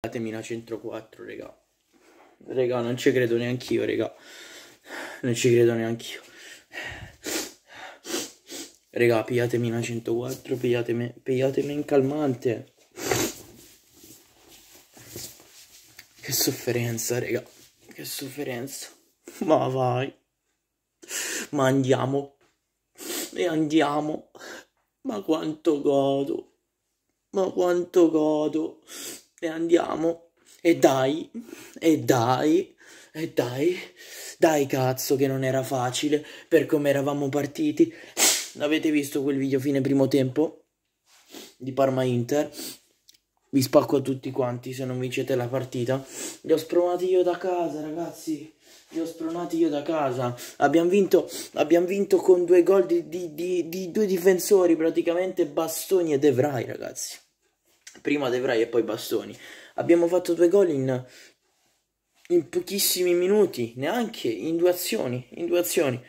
Datemi una 104, raga. Raga, non ci credo neanche io, raga. Non ci credo neanche io. Raga, pigliatemi una 104, pigliatemi, pigliatemi in calmante. Che sofferenza, raga. Che sofferenza. Ma vai. Ma andiamo. E andiamo. Ma quanto godo. Ma quanto godo e andiamo. E dai, e dai, e dai, dai cazzo che non era facile per come eravamo partiti. Avete visto quel video fine primo tempo di Parma Inter? Vi spacco a tutti quanti se non vincete la partita. Li ho spronati io da casa, ragazzi. Li ho spronati io da casa. Abbiamo vinto, abbiamo vinto con due gol di, di, di, di due difensori, praticamente Bastoni e De Vrij, ragazzi prima De Vrij e poi Bastoni. Abbiamo fatto due gol in, in pochissimi minuti, neanche in due azioni, in due azioni.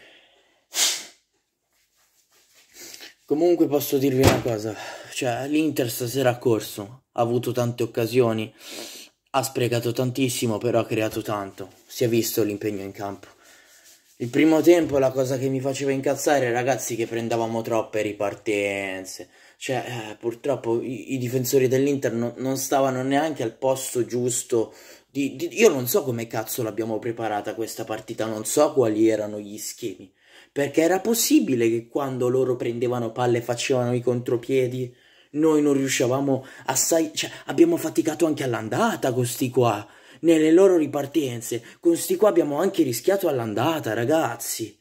Comunque posso dirvi una cosa, cioè l'Inter stasera ha corso, ha avuto tante occasioni, ha sprecato tantissimo, però ha creato tanto. Si è visto l'impegno in campo. Il primo tempo la cosa che mi faceva incazzare, ragazzi, che prendevamo troppe ripartenze. Cioè, eh, purtroppo i, i difensori dell'Inter no, non stavano neanche al posto giusto. Di, di, io non so come cazzo l'abbiamo preparata questa partita, non so quali erano gli schemi. Perché era possibile che quando loro prendevano palle e facevano i contropiedi, noi non riuscivamo assai... Cioè, abbiamo faticato anche all'andata con sti qua nelle loro ripartenze. Con sti qua abbiamo anche rischiato all'andata, ragazzi.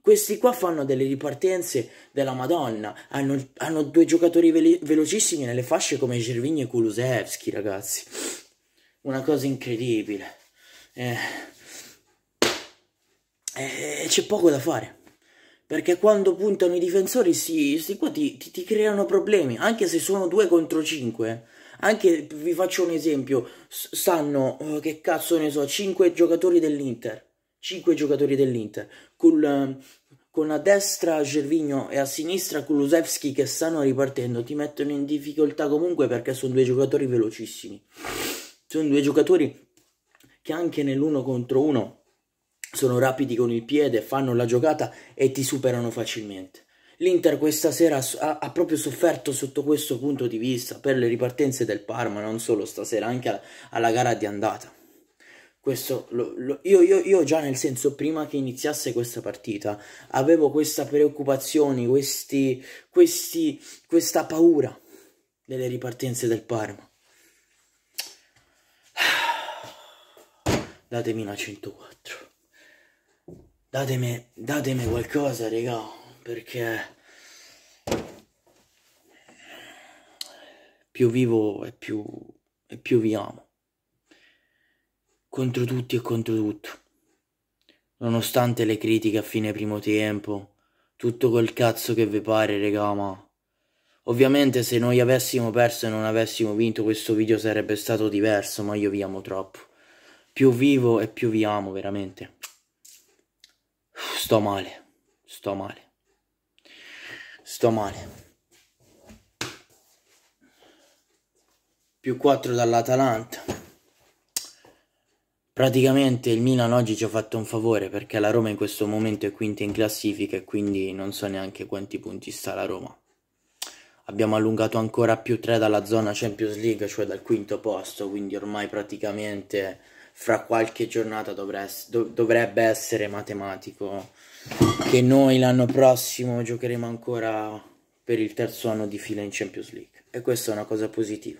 Questi qua fanno delle ripartenze della Madonna. Hanno, hanno due giocatori velo velocissimi nelle fasce come Gervigno e Kulusevski, ragazzi. Una cosa incredibile. Eh, eh, C'è poco da fare. Perché quando puntano i difensori, questi qua ti, ti, ti creano problemi. Anche se sono due contro cinque, anche vi faccio un esempio, stanno, oh, eh, che cazzo ne so, 5 giocatori dell'Inter. 5 giocatori dell'Inter. Col, eh, con a destra Gervigno e a sinistra Kulusevski che stanno ripartendo, ti mettono in difficoltà comunque perché sono due giocatori velocissimi. Sono due giocatori che anche nell'uno contro uno sono rapidi con il piede, fanno la giocata e ti superano facilmente. L'Inter questa sera ha, ha, proprio sofferto sotto questo punto di vista per le ripartenze del Parma, non solo stasera, anche alla, alla gara di andata. Questo lo, lo, io, io, io, già nel senso prima che iniziasse questa partita avevo questa preoccupazione, questi, questi, questa paura delle ripartenze del Parma. Datemi la 104. Datemi, datemi qualcosa, regà, perché più vivo e più, e più vi amo. Contro tutti e contro tutto. Nonostante le critiche a fine primo tempo, tutto quel cazzo che vi pare, regà, ma... Ovviamente se noi avessimo perso e non avessimo vinto questo video sarebbe stato diverso, ma io vi amo troppo. Più vivo e più vi amo, veramente. Sto male, sto male. Sto male. più 4 dall'Atalanta. Praticamente il Milan oggi ci ha fatto un favore perché la Roma in questo momento è quinta in classifica e quindi non so neanche quanti punti sta la Roma. Abbiamo allungato ancora più 3 dalla zona Champions League, cioè dal quinto posto, quindi ormai praticamente fra qualche giornata dovrebbe essere matematico che noi l'anno prossimo giocheremo ancora per il terzo anno di fila in Champions League e questa è una cosa positiva.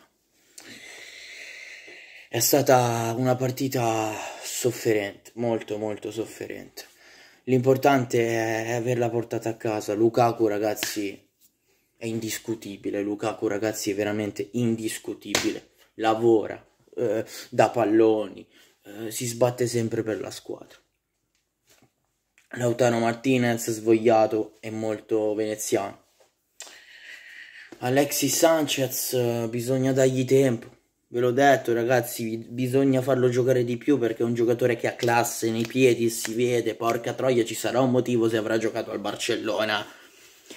È stata una partita sofferente, molto molto sofferente. L'importante è averla portata a casa. Lukaku, ragazzi, è indiscutibile. Lukaku, ragazzi, è veramente indiscutibile. Lavora eh, da palloni, eh, si sbatte sempre per la squadra. Lautaro Martinez svogliato è molto veneziano. Alexis Sanchez eh, bisogna dargli tempo Ve l'ho detto ragazzi, bisogna farlo giocare di più perché è un giocatore che ha classe nei piedi, si vede, porca troia, ci sarà un motivo se avrà giocato al Barcellona.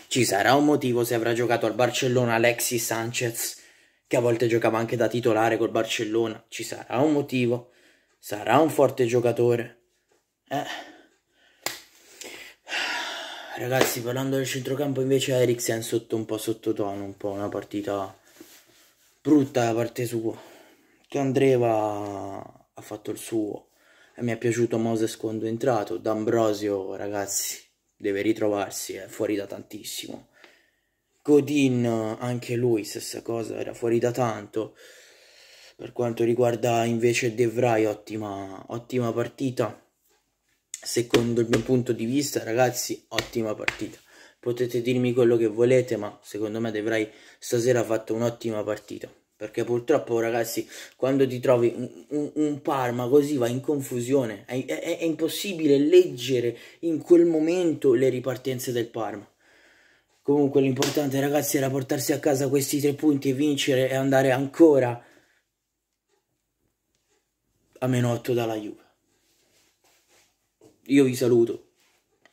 Ci sarà un motivo se avrà giocato al Barcellona Alexis Sanchez, che a volte giocava anche da titolare col Barcellona. Ci sarà un motivo. Sarà un forte giocatore. Eh. Ragazzi, parlando del centrocampo invece Eriksen sotto un po' sottotono, un po' una partita brutta da parte sua, che Andreva ha fatto il suo e mi è piaciuto Moses quando è entrato, D'Ambrosio ragazzi deve ritrovarsi, è fuori da tantissimo, Godin anche lui stessa cosa, era fuori da tanto, per quanto riguarda invece De Vrij ottima, ottima partita, secondo il mio punto di vista ragazzi ottima partita. Potete dirmi quello che volete, ma secondo me Devrai stasera ha fatto un'ottima partita. Perché purtroppo, ragazzi, quando ti trovi un, un, un Parma così va in confusione. È, è, è impossibile leggere in quel momento le ripartenze del Parma. Comunque l'importante, ragazzi, era portarsi a casa questi tre punti e vincere e andare ancora a meno 8 dalla Juve. Io vi saluto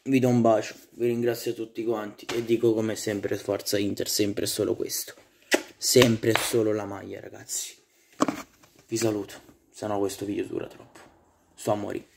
vi do un bacio, vi ringrazio tutti quanti e dico come sempre forza Inter, sempre solo questo, sempre solo la maglia ragazzi. Vi saluto, se no questo video dura troppo. Sto a morire.